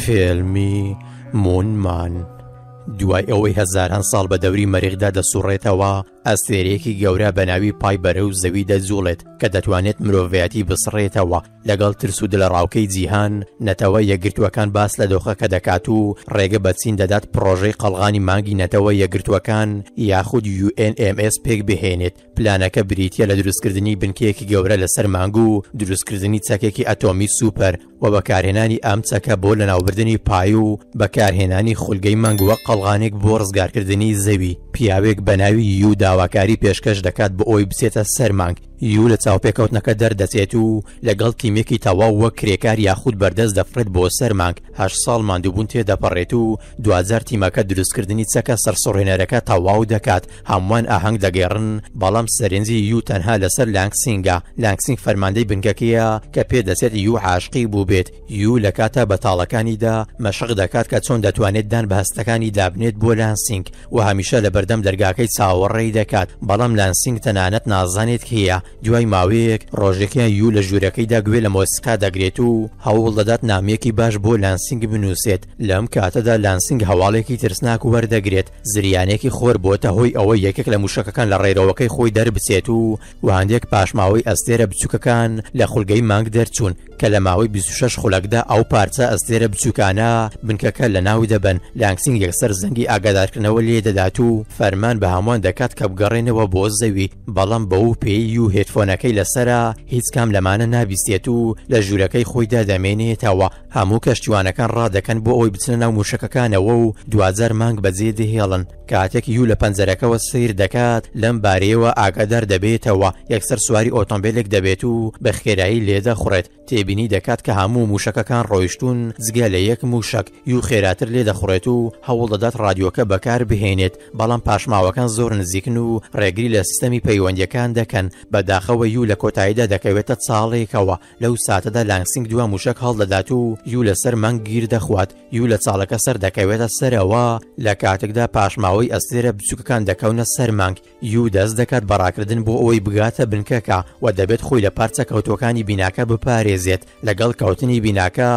فێلمی مونمان دوای ئەوەی هەزاران ساڵ بە دەوری مەریخدا دەسوڕێتەوە ئەستێرەیەکی گەورە بە ناوی پایبەرە و زەوی دەجوڵێت کە دەتوانێت مرۆڤەتی بسڕێتەوە لەگەڵ ترسود لە ڕاوکەی جیهان نەتەوە یەگرتوەکان باس لە دۆخەکە دەکات و ڕێگە بەچین دەدات پرۆژەی قەڵغانی مانگی نەتەوە یەگرتوەکان یاخود UNMS پێک بهێنێت پلانەکە بریتە لە دروستکردنی بنکەیەکی گەورە لە سەر مانگ و دروستکردنی چەکێکی ئەتۆمی سوپەر و بەکارهێنانی ئەم چەکە بۆ لە ناوبردننی پای و بەکارهێنانی خولگەی مانگووە قەڵغانێک بۆ ڕزگارکردنی زەوی پیاوێک بە ناوی یو داواکاری پێشکەش دەکات بۆ ئەوی بچێتە سەر مانگ یو لە چاوپێکەوتنەکە دەردەچێت و لەگەڵ تیمێکی تەواو وە کرێکار یاخود بەردەست دەفرێت بۆ سەر مانگ هەش ساڵ مادووبوون تێدەپەڕێت و دوزار تیمەکە دروستکردنی چەکە سەرسڕێنەرەکە تەواو دەکات هەمووان ئاهەنگ دەگێڕن بەڵام سەرنجی یو تەنها لەسەر لانگسینگە لانگسینگ فەرماندەی بنگەکەیە کە پێدەسێت یو عاشقی بوو بێت یو لە کاتە بەتاڵەکانیدا مەشق دەکات کە چۆن دەتوانێت دان بەهستەکانی دابنێت بۆ لانسینگ و هەمیشە لە بەردەم دەرگاکەی چاوەڕێی دەکات بەڵام لانسینگ تەنانەت نازانێت کیە دوای ماوەیەک ڕۆژێکیان یو لە ژوورەکەیدا گوێ لە مۆسکا دەگرێت و هەوڵ دەدات نامەیەکی باش بۆ لانسنگ بنووسێت لەم کاتەدا لانسنگ هەواڵێکی ترسناک وەردەگرێت زریانێکی خۆر بۆتە هۆی ئەوەی یەکێک لە موشکەکان لە ڕێرەوەکەی خۆی دەربچێت و وهندێک پاشماوەی ئەستێرە بچووکەکان لە خولگەی مانگ دەرچوون کە لە ماوەی 26 خولەکدا ئەو پارچە ئەستێرە بچووکانە بنکەکە لە ناوی دەبن لانگسنگ یەکسەر زەنگی ئاگادارکردنەوە لێ دەدات و فەرمان بە هەمووان دەکات کە بگەڕێنەوە بۆ زەوی بەڵام بە و پێی و هێتفۆنەکەی لەسرە هیچ کام لەمانە نابیستێت و لە ژوورەکەی خۆی دادەمێنێتەوە هەموو کەشتیوانەکان ڕادەکەن بۆ ئەوی بچنە ناو موشکەکانەوە و دوزار مانگ بەجێ دەهێڵن کاتێک یو لە پەنجەرەکەەوە سیر دەکات لەم بارەیەوە ئاگادار دەبێتەوە یەکسەر سواری ئۆتۆمبیلێک دەبێت و بە خێرایی لێدە خوڕێت تێبینی دەکات کە هەموو موشکەکان ڕۆیشتون زگە لە یەک موشک یو خێراتر لێ دەخورێت و هەوڵ دەدات رادیۆکە بەکار بهێنێت بەڵام پاشماوەکان زۆر نزیکن و ڕێگری لە سیستەمی پەیوەندیەکان دەکەن بە بەداخەوە یو لە کۆتاییدا دەکەوێتە ساڵێکەوە لەو ساتەدا لانگسینگ دووە موشک هەڵدەدات و یو لەسەر مەنگ گیر دەخوات یو لە چاڵەکە سەر دەکەوێتە سەرەوە لە کاتێکدا پاشماوەی ئەستێرە بچووکەکان دەکەونە سەر مانگ یو دەست دەکات بەڕاکردن بۆ ئەوەی بگاتە بنکەکە و دەبێت خۆی لە پارچە کەوتەکانی بیناکە بپارێزێت لەگەڵ کەوتنی بیناکە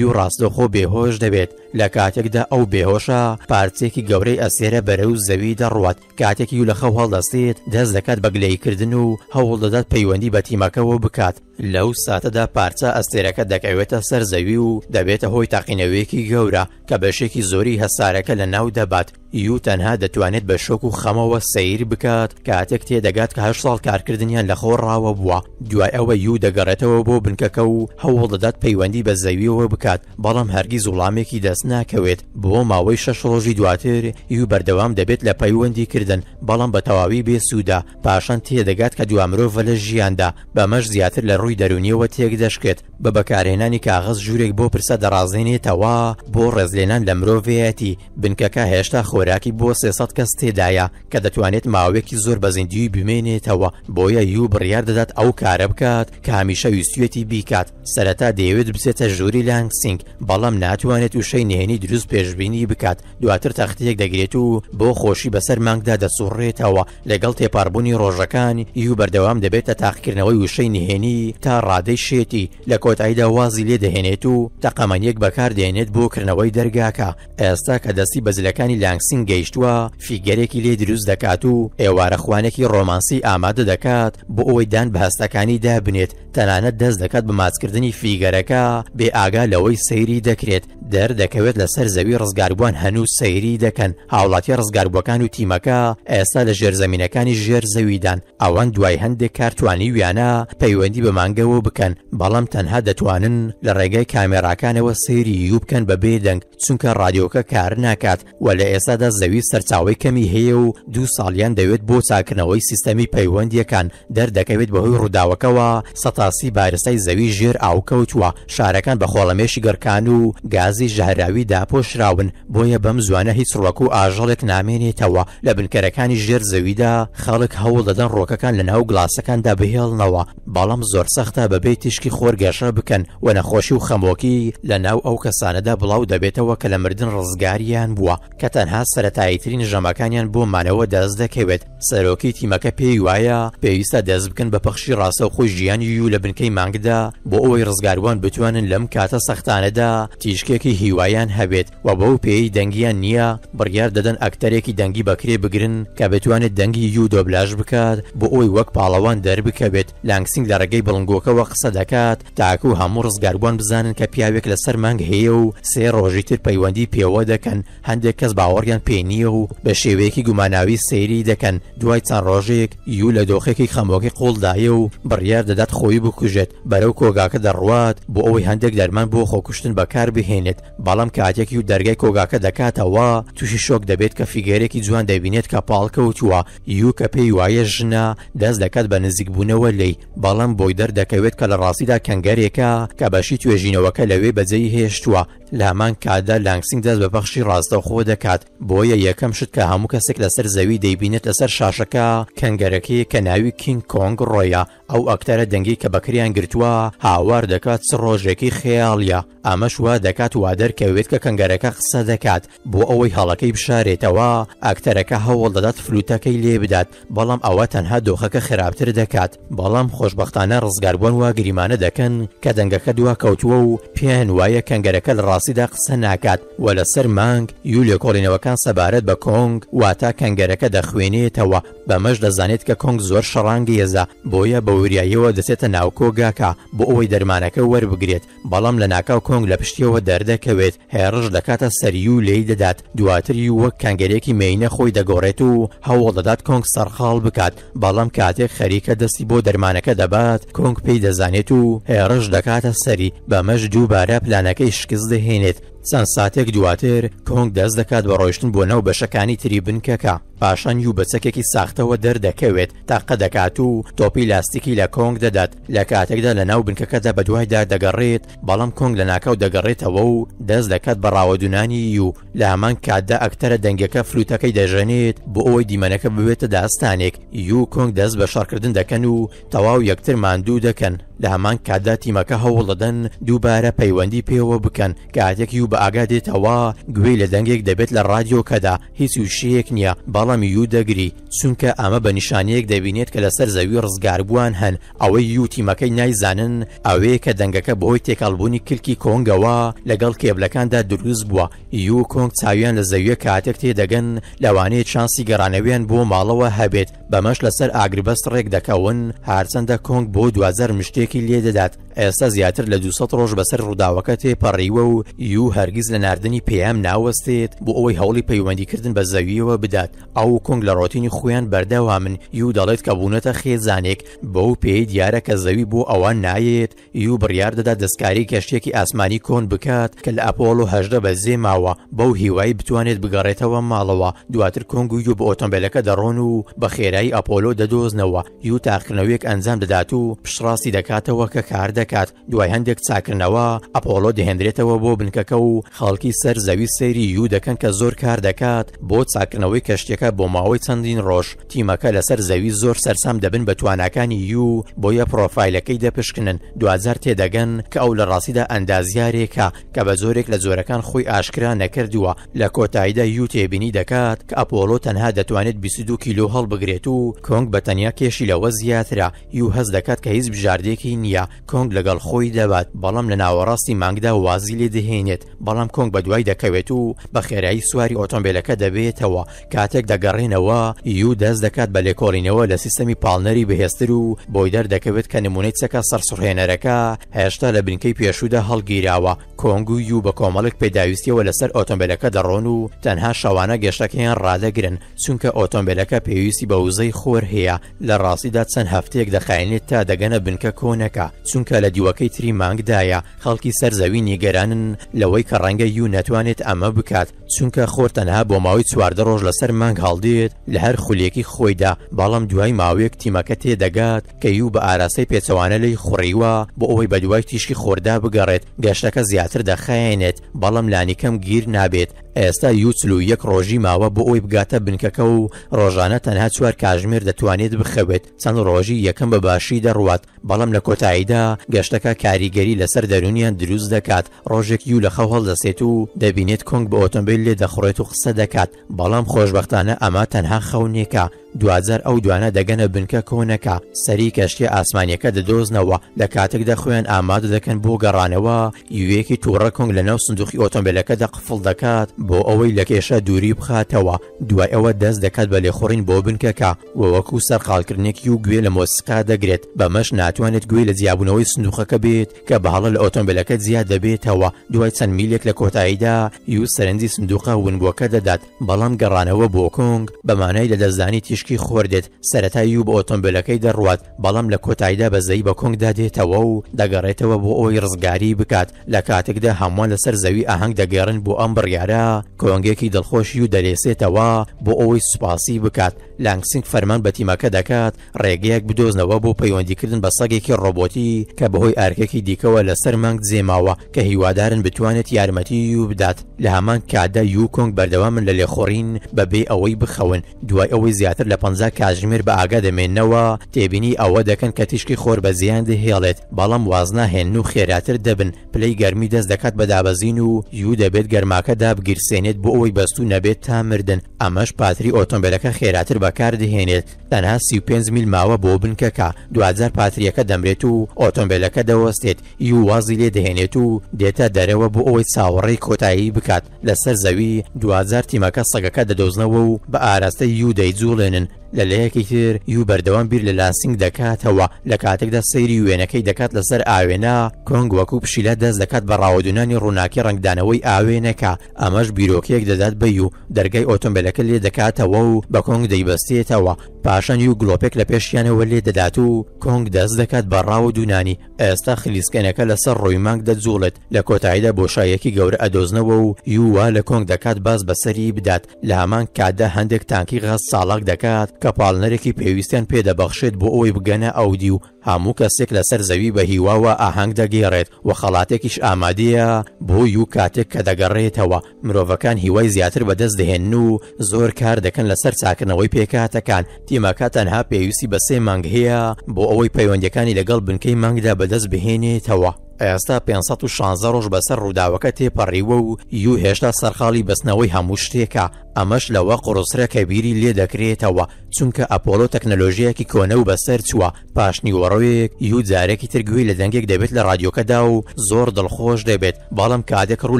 یو ڕاستەخۆ بێهۆش دەبێت لە کاتێکدا ئەو بێهۆشە پارچێکی گەورەی ئەسێرە بەرەو زەوی دەڕوات کاتێکی و لە خەو هەڵدەستێت دەست دەکات بە گلەیکردن و هەوڵ دەدات پەیوەندی بە تیمەکەەوە بکات لەو ساتەدا پارچە ئەستێرەکە دەکەوێتە سەر زەوی و دەبێتە هۆی تاقینەوەیەکی گەورە کە بەشێکی زۆری هەسارەکە لە ناو دەبات یو تەنها دەتوانێت بە شۆک و خەمەوە سیر بکات کاتێک تێدەگات کە هەش ساڵ کارکردنیان لە خۆ ڕاوە بووە دوای ئەوە یو دەگەڕێتەوە بۆ بنکەکە و هەوڵ دەدات پەیوەندی بە زەویەوە بکات بەڵام هەرگیز وڵامێکی دەست ناکەوێت بۆ ماوەی شەش ڕۆژی دواتر یو بەردەوام دەبێت لە پەیوەندی کردن بەڵام بە تەواوی بێسوودا پاشان تێدەگات کە دوامرۆڤە لە ژیاندا بەمەش زیاتر لە ڕووی دەرونیەوە تێک دەشکێت بە بەکارهێنانی کاغز ژوورێک بۆ پرسە دەڕازێنێتەوە بۆ ڕێزلێنان لە مرۆڤەتی بنکەکە هێشتا خۆراکی بۆ سێسەد کەس تێدایە کە دەتوانێت ماوەیەکی زۆر بەزیندوی بمێنێتەوە بۆیە یو بڕیار دەدات ئەو کارە بکات کە هەمیشە ویستێتی بیکات سەرەتا دەیەوێت بسێتە ژووری لانگسینگ بەڵام ناتوانێت وشەی نهێنی دروست پێشببینی بکات دواتر تەختەیەک دەگرێت و بۆ خۆشی بەسەر مانگدا دەسوڕێتەوە لەگەڵ تێپاربوونی ڕۆژەکان یو بەردەوام دەبێتە تاقیکردنەوەی وشەی نهێنی تا ڕادەی شێتی لە کۆتاییدا وازی لێ دەهێنێت و تەقەمەنیەک بەکاردێنێت بۆ کردنەوەی دەرگاکە ئێستا کە دەستی بەزلەکانی لانگسین گەیشتووە فیگەرێکی لێ دروست دەکات و ئێوارەخوانێکی ڕۆمانسی ئامادە دەکات بۆ ئەوەی دان بە هەستەکانی دابنێت تەنانەت دەست دەکات بە ماچکردنی فیگەرەکە بێ ئاگا لەوەی سەیری دەکرێت دەردەکە کەوێت لەسەر زەوی ڕزگاربووان هەنوو سەیری دەکەن هاوڵاتی ڕزگاربووەکان و تیمەکە ئێستا لە ژێرزەمینەکانی ژێر زەویدان ئەوان دوای هەندێک کارتوانی ویانە پەیوەندی بە مانگەوە بکەن بەڵام تەنها دەتوانن لە ڕێگای کامێراکانەوە سەیری یو بکەن بە بێدەنگ چونکە ڕادیۆکە کار ناکات و لە ئێستادا زەوی سەرچاوی کەمی هەیە و دوو ساڵیان دەوێت بۆ چاکردنەوەی سیستەمی پەیوەندیەکان دەردەکەوێت بەهۆی ڕووداوەکەوە سەتاسی بارسای زەوی ژێر ئاوکەوتووە شارەکان بە خۆڵەمێشی گەرکان و گازی ژهرە دەریاوی داپۆشراون بۆیە بەم زوانە هیچ ڕۆک و ئاژەڵێک نامێنێتەوە لە بنکەرەکانی ژێر زەویدا خەڵک هەوڵ دەدەن ڕۆکەکان لە ناو گلاسەکاندا بهێڵنەوە بەڵام زۆر سەختە بەبێ تیشکی خۆرگەشە بکەن و نەخۆشی و خەمۆکی لە ناو ئەو کەسانەدا بڵاو دەبێتەوە کە لە مردن ڕزگاریان بووە کە تەنها سەتاییترین ژەمەکانیان بۆ مانەوە دەست دەکەوێت سەرۆکی تیمەکە پێی وایە پێویستە دەست بکەن بە پەخشی ڕاستە و خۆی ژیانی و لە بنکەی مانگدا بۆ ئەوەی ڕزگاروان بتوانن لەم کاتە سەختانەدا تیشکێکی هیوایە بڕیان هەبێت و بەو پێی دەنگیان نییە بڕیار دەدەن ئەکتەرێکی دەنگی بەکرێ بگرن کە بتوانێت دەنگی یو دۆبلاژ بکات بۆ ئەوی وەک پاڵەوان دەربکەبێت لانگسینگ لە ڕێگەی بڵنگۆکەوە قسە دەکات تاکو و هەموو ڕزگاربوون بزانن کە پیاوێک لە سەر مانگ هەیە و سێ ڕۆژی تر پەیوەندی پێوە دەکەن هەندێک کەس باوەڕیان پێنیە و بە شێوەیەکی گوماناوی سەیری دەکەن دوای چەند ڕۆژێک یو لە دۆخێکی خەمۆکی قۆڵدایە و بڕیار دەدات خۆی بکوژێت بەرەو کۆگاکە دەڕوات بۆ ئەوەی هەندێک دەرمان بۆ خۆکوشتن بەکار بهێنێت بەڵام بەڵام کاتێکی و دەرگای کۆگاکە دەکاتەوە تووشی شۆک دەبێت کە فیگەرێکی جوان دەبینێت کە پاڵکەوتووە یو کە پێی وایە ژنا دەست دەکات بە نزیکبوونەوە لی بەڵام بۆی دەردەکەوێت کە لە ڕاستیدا کەنگەرێکە کە بەشی توێژینەوەکە لەوێ بەجێی هێشتووە لامان کادا لانگسینگ دەست بە بەخشی ڕاستە خۆ دەکات بۆیە یەکەم شت کە هەموو کەسێک لەسەر زەوی دەیبینێت لەسەر شاشەکە کەنگەرەکەی کە ناوی کینگ کۆنگ ڕۆیە ئەو ئەکتەرە دەنگی کە بەکریان گرتووە هاوار دەکات چ ڕۆژێکی خەیاڵە ئامەشوە دەکات وا دەرکەوێت کە کەنگەرەکە قسە دەکات بۆ ئەوەی هەڵەکەی بشارێتەوە ئەکتەرەکە هەوڵ دەدات فلوتەکەی لێ بدات بەڵام ئەوە تەنها دۆخەکە خراپتر دەکات بەڵام خۆشببختانە ڕزگاربوون وا گریمانە دەکەن کە دەنگەکە دوا کەوتووە و پێیان وایە کەنگەرەکە لە ڕاستیدا قسە ناکات و لەسەر مانگ یولیە کۆڵینەوەکان سەبارەت بە کۆنگ واتا کەنگەرەکە دەخوێنێتەوە بەمەش دەزانێت کە کۆنگ زۆر شەڕانگی ێزا بۆیە بە وریاییەوە دەچێتە ناوکۆگاکە بۆ ئەوەی دەرمانەکە وەربگرێت بەڵام لە ناکاو کۆنگ لە پشتیەوە دەردەکەوێت هێڕش دەکاتە سەری و لێی دەدات دواتری وەک کەنگەرێکی مینە خۆی دەگۆڕێت و هەوڵ دەدات کۆنگ سەرخاڵ بکات بەڵام کاتێک خەریکە دەستی بۆ دەرمانەکە دەبات کۆنگ پێی دەزانێت و هێڕش دەکاتە سەری بەمەش دووبارە پلانەکەی شکست دەهێنێت چەند ساتێک دواتر کۆنگ دەست دەکات بە ڕۆیشتن بۆ ناو بەشەکانی تری بنکەکە پاشان و بەچەکێکی ساختەوە دەردەکەوێت تاقە دەکات و تۆپی لاستیکی لە کۆنگ دەدات لە کاتێکدا لە ناو بنکەکەدا بە دوایدا دەگەڕێت بەڵام کۆنگ لە ناکەو دەگەڕێتەوە و دەست دەکات بەڕاوەدونانی و لە هەمان کاتدا ئەکتەرە دەنگەکە فلوتەکەی دەژێنێت بۆ ئەوەی دیمەنەکە ببێتە داستانێک یو کۆنگ دەست بە شەڕکردن دەکەن و تەواو یەکتر ماندوو دەکەن لە هەمان کاتدا تیمەکە هەوڵەدەن دووبارە پەیوەندی پێوە بکەن کاتێکی و بە ئاگا دێتەوە گوێی لە دەنگێک دەبێت لە رادیۆکەدا هیچ وشەیەک نییە بەڵ کاڵەمی یو دەگری چونکە ئەمە بە نیشانەیەک دەبینێت کە لەسەر زەوی ڕزگاربووان هەن ئەوەی یوتیمەکەی نایزانن ئەوەیە کە دەنگەکە بۆی تێکەڵبوونی کلکی کۆنگەوە لەگەڵ کێبلەکاندا دروست بووە یو کۆنگ چاویان لە زەویە کاتێک تێدەگەن لەوانەیە چانسی گەرانەوەیان بۆ ماڵەوە هەبێت بەمەش لەسەر ئاگربەست ڕێک دەکەون هارچەندە کۆنگ بۆ دوزار مشتێکی لێدەدات ئێستا زیاتر لە 200 ڕۆژ بەسەر ڕووداوەکە تێپەڕیوە و یو هەرگیز لە نردنی پێام ناوەستێت بۆ ئەوەی هەوڵی پەیوەندیکردن بە زەویەوە بدات ئەو کۆنگ لە ڕۆتینی خۆیان بەردەوا من یو دەڵێت کە بوونەتە خێزانێک بەو پێی دیارە کە زەوی بۆ ئەوان نایەت یو بڕیار دەدا دەستکاری کەشتێکی ئاسمانی کۆن بکات کە لە ئەپۆلۆهدە بە زێماوە بەو هیوای بتوانێت بگەڕێتەوە ماڵەوە دواتر کۆنگ و یو بە ئۆتۆمبیلەکە دەڕۆن و بە خێرایی ئەپۆلۆ دەدۆزنەوە یو تاقرنەوەیەک ئەنجام دەدات و پشڕاستی دەکاتەوە کە کار دەکات دوای هەندێک چاکردنەوە ئەپۆلۆ دەهێنرێتەوە بۆ بنکەکە و خەڵکی سەر زەوی سەیری یو دەکەن کە زۆر کار دەکات بۆ چاکردنەوەی کەشتەکە ئەمریکا بۆ ماوەی چەندین ڕۆژ تیمەکە لەسەر زەوی زۆر سەرسام دەبن بە توانەکانی یو بۆیە پرۆفایلەکەی دەپشکنن دوزار تێدەگەن کە ئەو لە ڕاستیدا ئەندازیارێکە کە بە زۆرێک لە زۆرەکان خۆی ئاشکرا نەکردووە لە کۆتاییدا یو تێبینی دەکات کە ئەپۆلۆ تەنها دەتوانێت 22 کیلو هەڵبگرێت و کۆنگ بە تەنیا کێشی لەوە زیاترا یو هەز دەکات کە هیچ بژاردێکی نییە کۆنگ لەگەڵ خۆی دەبات بەڵام لە ناوەڕاستی مانگدا وازی لێ دەهێنێت بەڵام کۆنگ بە دوای دەکەوێت و بە خێرایی سواری ئۆتۆمبیلەکە دەبێتەوە کاتێک دە دەگەڕینەوە یو دەست دەکات بە لێکۆڵینەوە لە سیستەمی پاڵنەری بەهێستر و بۆی دەردەکەوێت کە نمونەی چەکە سەرسوڕهێنەرەکە هێشتا لە بنکەی پێشودا هەڵگیراوە کۆنگ و یو بە کۆمەڵک پێداویستیەوە لەسەر ئۆتۆمبیلەکە دەڕۆن و تەنها شەوانە گەشتەکەیان ڕادەگرن چونکە ئۆتۆمبیلەکە پێویستی بە وزەی خۆر هەیە لە ڕاستیدا چەند هەفتەیەک دەخینێت تا دەگەنە بنکە کۆنەکە چونکە لە دیوەکەی تری مانگدایە خەڵکی سەرزەوی نیگەرانن لەوەی کە ڕەنگە یو نەتوانێت ئەمە بکات چونکە خۆرتەنها بۆ ماوەی چواردە ڕۆژ لەسەر مانگ هەڵدێت لە هەر خولێکی خۆیدا باڵام دوای ماوەیەک تیمەکە تێدەگات کەی و بە ئاراسی پێچەوانە لی خوڕیوە بۆ ئەوەی بە دوای تیشکی خۆردا بگەڕێت گەشتەکە زیاتر دەخێنێت بەڵام لانیکەم گیر نابێت ئێستا یوچل و یەک ڕۆژی ماوە بۆ ئەوی بگاتە بنکەکە و ڕۆژانە تەنها چوار کاژمێر دەتوانێت بخەوێت چەند ڕۆژی یەکەم بە باشی دەڕوات بەڵام لە کۆتاییدا گەشتەکە کاریگەری لەسەر دەرونیان دروست دەکات ڕۆژێک یو لە خەو هەڵدەسێت و دەبینێت کۆنگ بە ئۆتۆمبیل لێ دەخڕێت و قسە دەکات بەڵام خۆشببختانە ئەمە تەنها خەونێکە دوازار ئەو دوانە دەگەنە بنکە کۆنەکە سەری کەشتی ئاسمانیەکە دەدۆزنەوە لە کاتێکدا خوێن ئامادە دەکەن بۆ گەڕانەوە یوەکی تووڕە کۆنگ لە ناو سندوقی ئۆتۆمبیلەکەدا قفڵ دەکات بۆ ئەوەی لە کێشە دووری بخاتەوە دوای ئەوە دەست دەکات بە لێخۆڕین بۆ بنکەکە وەوەکو سەرقالکردنێکی و گوێ لە مۆسکا دەگرێت بەمەش ناتوانێت گوێ لە زیابوونەوەی سندوقەکە بێت کە بەهاڵە لە ئۆتۆمبیلەکە زیاد دەبێتەوە دوای چەند میلێک لە کۆتاییدا یو سەرنجی سندوقە ونبووەکە دەدات بەڵام گەڕانەوە بۆ کۆن سونگ بەمانەی لە دەستدانی تیشکی خۆردێت سەتایی و بە ئۆتۆمبیلەکەی دەڕوات بەڵام لە کۆتاییدا بەزەی بە کۆنگدا دێتەوە و دەگەڕێتەوە بۆ ئەوی ڕزگاری بکات لە کاتێکدا هەمووان لەسەر زەوی ئاهنگ دەگەڕن بۆ ئەم بڕیارە کۆنگێکی دڵخۆشی و دەلێسێتەوە بۆ ئەوەی سوپاسی بکات لانگسینگ فەرمان بە تیمەکە دەکات ڕێگەیەک بدۆزنەوە بۆ پەیوەندیکردن بە سەگێکی ڕۆبۆتی کە بەهۆی ئارکێکی دیکەوە لەسەر مانگ جێماوە کە هیوادارن بتوانێت یارمەتی و بدات لە هەمان کادا یوکۆنگ بەردەوامن لە لێخۆڕین بەبێ ئەوە ئەوەی بخەون دوای ئەوەی زیاتر لە 15 کاژمیر بە ئاگا دەمێنەوە تێبینی ئەوە دەکەن کە تیشکی خۆر بە زیان دەهێڵێت بەڵام وازناهێن و خێراتر دەبن پلەی گەرمی دەست دەکات بە دابەزین و یو دەبێت گەرماکە دابگیرسێنێت بۆ ئەوەی بەستو نەبێت تا مردن ئەمەش پاتری ئۆتۆمبیلەکە خێراتر بەکاردهێنێت تەنها 35 میل ماوە بۆ بنکەکە 2000 پاتریەکە دەمرێت و ئۆتۆمبیلەکە دەوەستێت یو وازی لێ دەهێنێت و دێتە دەرەوە بۆ ئەوەی چاوەڕێی کۆتایی بکات لەسەر زەوی 2000 تیمەکە سەگەکە دەدۆزنەوە و و بە ئاراستە یو دەیجوڵێنن لە لەیەکی تر یو بەردەوام بیر لە لاسنگ دەکاتەوە لە کاتێکدا سەیری وێنەکەی دەکات لەسەر ئاوێنا کۆنگ وەکو پشیلە دەست دەکات بە ڕاوەدونانی ڕووناکی ڕنگدانەوەی ئاوێنەکە ئەمەش بیرۆکیەک دەدات بە یو دەرگای ئۆتۆمبیلەکە لێ دەکاتەوە و بە کۆنگ دەیبەستێتەوە پاشان و گلۆپێک لە پێشیانەوە لێ دەدات و کۆنگ دەست دەکات بە ڕاوە دوونانی ئێستا خلیسکەنەکە لەسەر ڕۆی مانگ دەجوڵێت لە کۆتاییدا بۆشایەکی گەورە ئەدۆزنەوە و یوا لە کۆنگ دەکات باز بەسەری بدات لە هەمان کادا هەندێک تانکی غەز ساڵاک دەکات کە پاڵنەرێکی پێویستیان پێدەبەخشێت بۆ ئەوی بگەنە ئەودی و هەموو کەسێک لەسەر زەوی بە هیواوە ئاهەنگ دەگێڕێت و خەڵاتێکیش ئامادەیە بۆ یو کاتێک کە دەگەڕێتەوە مرۆڤەکان هیوای زیاتر بەدەست دەهێن و زۆر کار دەکەن لەسەر چاکردنەوەی پێکاتەکان تیمەکە تەنها پێویستی بە سێ مانگ هەیە بۆ ئەوەی پەیوەندەکانی لەگەڵ بنکەی مانگدا بەدەست بهێنێتەوە. ئێستا 516 ڕۆژ بەسەر ڕووداوەکە تێپەڕیوە و یو هێشتا سەرخاڵی بەستنەوەی هەموو شتێکە ئەمەش لەوە قڕسرەکە بیری لێ دەکرێتەوە چونکە ئەپۆلۆ تەکنەلۆژیەکی کۆنە و بەسەر چووە پاشنی وەڕۆیەک یو جارێکی ترگوی لە دەنگێک دەبێت لە رادیۆکەدا و زۆر دڵخۆش دەبێت بەڵام کاتێک ڕوو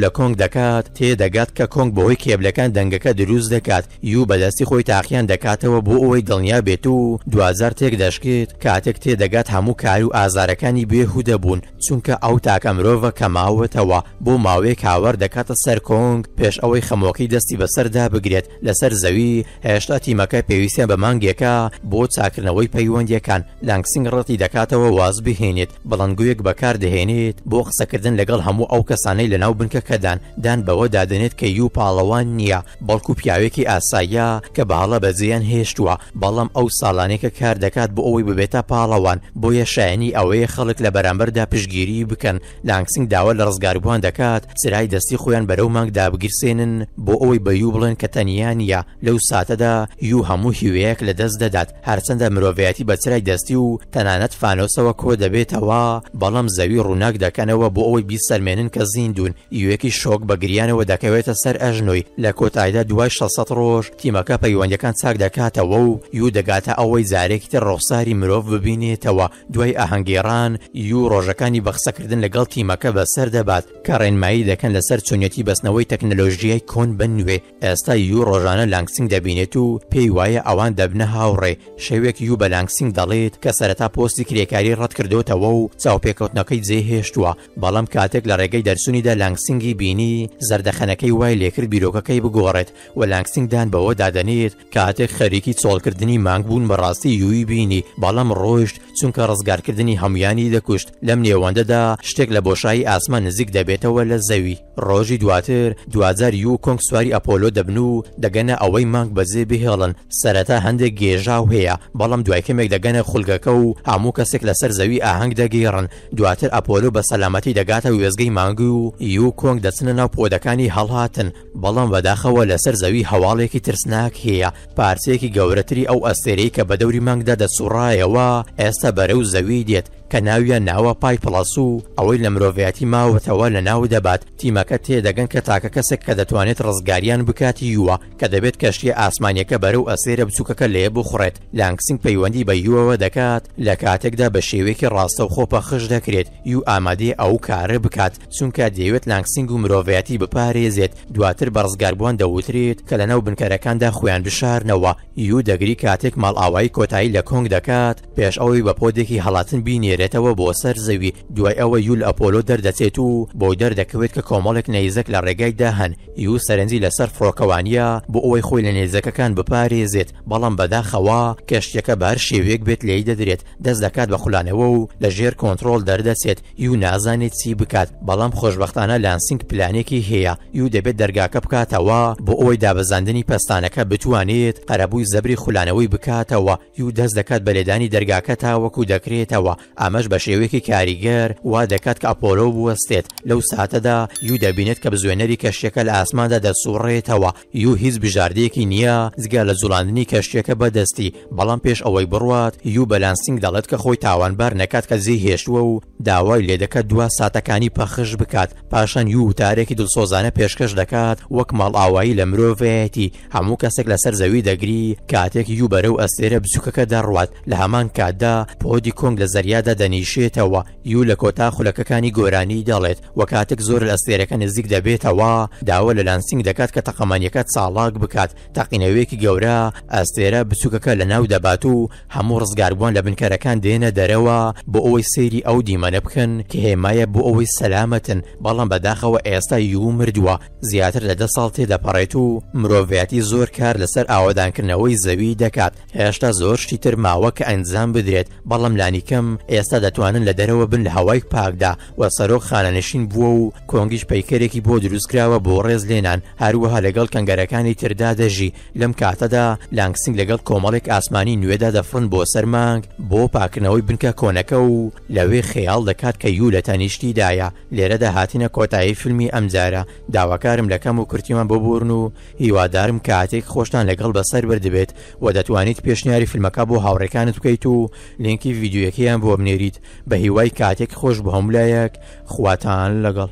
لە کۆنگ دەکات تێدەگات کە کۆنگ بەهۆی کێبلەکان دەنگەکە دروست دەکات یو بەدەستی خۆی تاقییان دەکاتەوە بۆ ئەوەی دڵنیا بێت و دوزار تێک دەشکێت کاتێک تێدەگات هەموو کار و ئازارەکانی بێهودەبوون چونکە ئەو تاکە مرۆڤە کە ماوەتەوە بۆ ماوەیە کاوەر دەکاتە سەر کۆنگ پێش ئەوەی خەمۆکی دەستی بەسەردا بگرێت لەسەر زەوی هێشتا تیمەکە پێویستیان بە مانگێکە بۆ چاکردنەوەی پەیوەندیەکان لانگسنگ ڕەتی دەکاتەوە واز بهێنێت بەڵندگویەک بەکاردەهێنێت بۆ قسەکردن لەگەڵ هەموو ئەو کەسانەی لەناو بنکەکەدان دان بەوە دادنێت کە یو پاڵەوان نییە بەڵکو پیاوێکی ئاساییە کە بەڵە بەجییان هێشتووە بەڵام ئەو ساڵانێکە کار دەکات بۆ ئەوەی ببێتە پاڵەوان بۆ یەشایانی ئەوەیە خەڵک لە بەرامبەردا پشگیری بکە بکەن لانگسنگ داوا لە ڕزگاربووان دەکات سرای دەستی خۆیان بەرەو مانگ دابگیرسێنن بۆ ئەوەی بەیو بڵێن کە تەنیانە لەو ساتەدا یو هەموو هیوەیەک لە دەست دەدات هەرچەندە مرۆڤایەتی بە سرای دەستی و تەنانەت فانۆسەوە کۆ دەبێتەوە بەڵام زەوی ڕووناک دەکەنەوە بۆ ئەوەی بیسەرمێنن کە زیندون یوەکی شۆک بەگریانەوە دەکەوێتە سەر ئەژنۆی لە کۆتایدا دوای 600 ڕۆژ تیمەکە پەیوەندەکان چاک دەکاتەوە و یو دەگاتە ئەوەی زارێکی تر ڕۆخساری مرۆڤ ببینێتەوە دوای ئاهنگگێران یو ڕۆژەکانی بەخسەکرد بەکارکردن لەگەڵ تیمەکە بەسەر دەبات کە ڕێنمایی دەکەن لەسەر چونەتی بەستنەوەی تەکنەلۆژیای کۆن بنوێ ئێستا یو ڕۆژانە لانگسنگ دەبینێت و پێی وایە ئەوان دەبنە هاوڕێ شێوێک یو بە لانگسنگ دەڵێت کە سەرەتا پۆستی کرێکاری ڕەت کردوتەوە و چاوپێکوتنەکەی جێهێشتووە بەڵام کاتێک لە ڕێگەی دەرسونیدا لانگسنگی بینی زەردەخەنەکەی وای لێکرد بیرۆکەکەی بگۆڕێت و لانگسنگدان بەوە دادەنێت کاتێک خەریکی چۆڵکردنی مانگ بوون بەڕاستی یوی بینی بەڵام ڕۆیشت چونکە ڕزگارکردنی هەمویانی دەکوشت لەم نێوەندەدا شتێک لە بۆشایی ئاسمان نزیک دەبێتەوە لە زەوی ڕۆژی دواتر دوزار و کۆنگ سواری ئەپۆلۆ دەبن و دەگەنە ئەوەی مانگ بەزێ بهێڵن سەرەتا هەندێک گێژاو هەیە بەڵام دوایکەمێک دەگەنە خولگەکە و هەموو کەسێک لەسەر زەوی ئاهنگ دەگەێڕن دواتر ئەپۆلۆ بە سەلامەتی دەگاتە وێزگەی مانگی و یو کۆنگ دەچنە ناو پۆدەکانی هەڵهاتن بەڵام بەداخەوە لەسەر زەوی هەواڵێکی ترسناک هەیە پارچێکی گەورەتری ئەو ئەستێرەی کە بە دەوری مانگدا دەسوڕایەوە ئێستا بەرەو زەوی دێت کە ناویە ناوە پای پڵاس و ئەوەی لە مرۆڤەتی ماوەتەوە لە ناو دەبات تیمەکە تێدەگەن کە تاکە کەسێک کە دەتوانێت ڕزگاریان بکاتی یووە کە دەبێت کەشتی ئاسمانیەکە بەرەو ئەسێرە بچووکەکە لێ بخورێت لانگسنگ پەیوەندی بە یوەوە دەکات لە کاتێکدا بە شێوێکی ڕاستە و خۆپە خش دەکرێت یو ئامادەی ئەو کارە بکات چونکە دەیەوێت لانگسنگ و مرۆڤەتی بپارێزێت دواتر بە ڕزگاربووان دەوترێت کە لەناو بنکەرەکاندا خۆیان بشارنەوە یو دەگری کاتێک ماڵ ئاوای کۆتایی لە کۆنگ دەکات پێش ئەوەی بە پۆدێکی هەڵاتن بینێرە دەگەڕێتەوە بۆ سەر زەوی دوای ئەوە یول ئەپۆلۆ دەردەچێت و بۆی دەردەکەوێت کە کۆمەڵێک نەیزەک لە ڕێگایدا هەن یو سەرنجی لەسەر فڕۆکەوانیە بۆ ئەوەی خۆی لە نێزەکەکان بپارێزێت بەڵام بەداخەوە کەشتەکە بار شێوێک بێت لی دەدرێت دەست دەکات بە خولانەوە و لە ژێر کۆنتترۆل دەردەچێت یو نازانێت چی بکات بەڵام خۆشببختانە لانسینگ پلانێکی هەیە یو دەبێت دەرگاکە بکاتەوە بۆ ئەوەی دابزاندنی پستانەکە بتوانێت قەرەبووی زەبری خولانەوەی بکاتەوە یو دەست دەکات بە لێدانی دەرگاکە تاوەکو دەکرێتەوە ئەمەش بە شێوەیەکی کاریگەر وا دەکات کە ئەپۆلۆ بوەستێت لەو ساتەدا یو دەبینێت کە بزوێنەری کەشتێکە لە ئاسماندا دەسوڕێتەوە یو هیچ بژاردەیەکی نییە زگا لە زوڵاندنی کەشتێکە بەدەستی بەڵام پێش ئەوەی بڕوات یو بەلانسینگ دەڵێت کە خۆی تاوانبار نەکات کە زی هێشتووە و داوای لێ دەکە دو ساتەکانی پەخش بکات پاشان یو وتارێکی دڵسۆزانە پێشکەش دەکات وەک ماڵئاوایی لە مرۆڤەتی هەموو کەسێک لەسەر زەوی دەگری کاتێک یو بەرە و ئەستێرە بزوکەکە دەڕوات لە هەمان کاتدا پۆدی کۆنگ لە زەریادا دەنیشێتەوە یو لە کۆتا خولەکەەکانی گۆرانی دەڵێت و کاتێک زۆر لە ئەستێرەکە نزیک دەبێتەوە داوە لە لانسینگ دەکات کە تەقەمانیەکە چاڵاک بکات تاقینەوەیەکی گەورە ئەستێرە بچووکەکە لە ناو دەبات و هەموو ڕزگاربوون لە بنکەرەکان دێنە دەرەوە بۆ ئەوەی سەیری ئەو دیمەنە بکەن کە هێمایە بۆ ئەوەی سەلامەتن بەڵام بەداخەوە ئێستا یو مردووە زیاتر لە دە ساڵ تێدەپەڕێت و مرۆڤەتی زۆر کار لەسەر ئاوادانکردنەوەی زەوی دەکات هێشتا زۆر شتیتر ماوە کە ئەنجام بدرێت بەڵام لانیکەم ئێستا ئێستا دەتوانن لە دەرەوە بن لە هەوای پاکدا و سەرۆک خانەنشین بووە و کۆنگیش پەیکەرێکی بۆ دروستکراوە بۆ ڕێز لێنان هەروەها لەگەڵ کەنگەرەکانی تردا دەژی لەم کاتەدا لانگسنگ لەگەڵ کۆمەڵێک ئاسمانی نوێدا دەفرن بۆ سەرمانگ بۆ پاکردنەوەی بنکە کۆنەکە و لەوێ خەیاڵ دەکات کە یو لە تەنیشتیدایە لێرەدا هاتینە کۆتایی فیلمی ئەمجارە داواکارم لەکەم و کورتیمان ببوورن و هیوادارم کاتێک خۆشتان لەگەڵ بەسەر بردبێت و دەتوانیت پێشنیاری فیلمەکە بۆ هاوڕەکانت بکەیت و لینکی ڤیددیوەکەیان بۆ بنێت دەگیرید بە هیوای کاتێک خۆش بە هەمولایەک خواتان لەگەڵ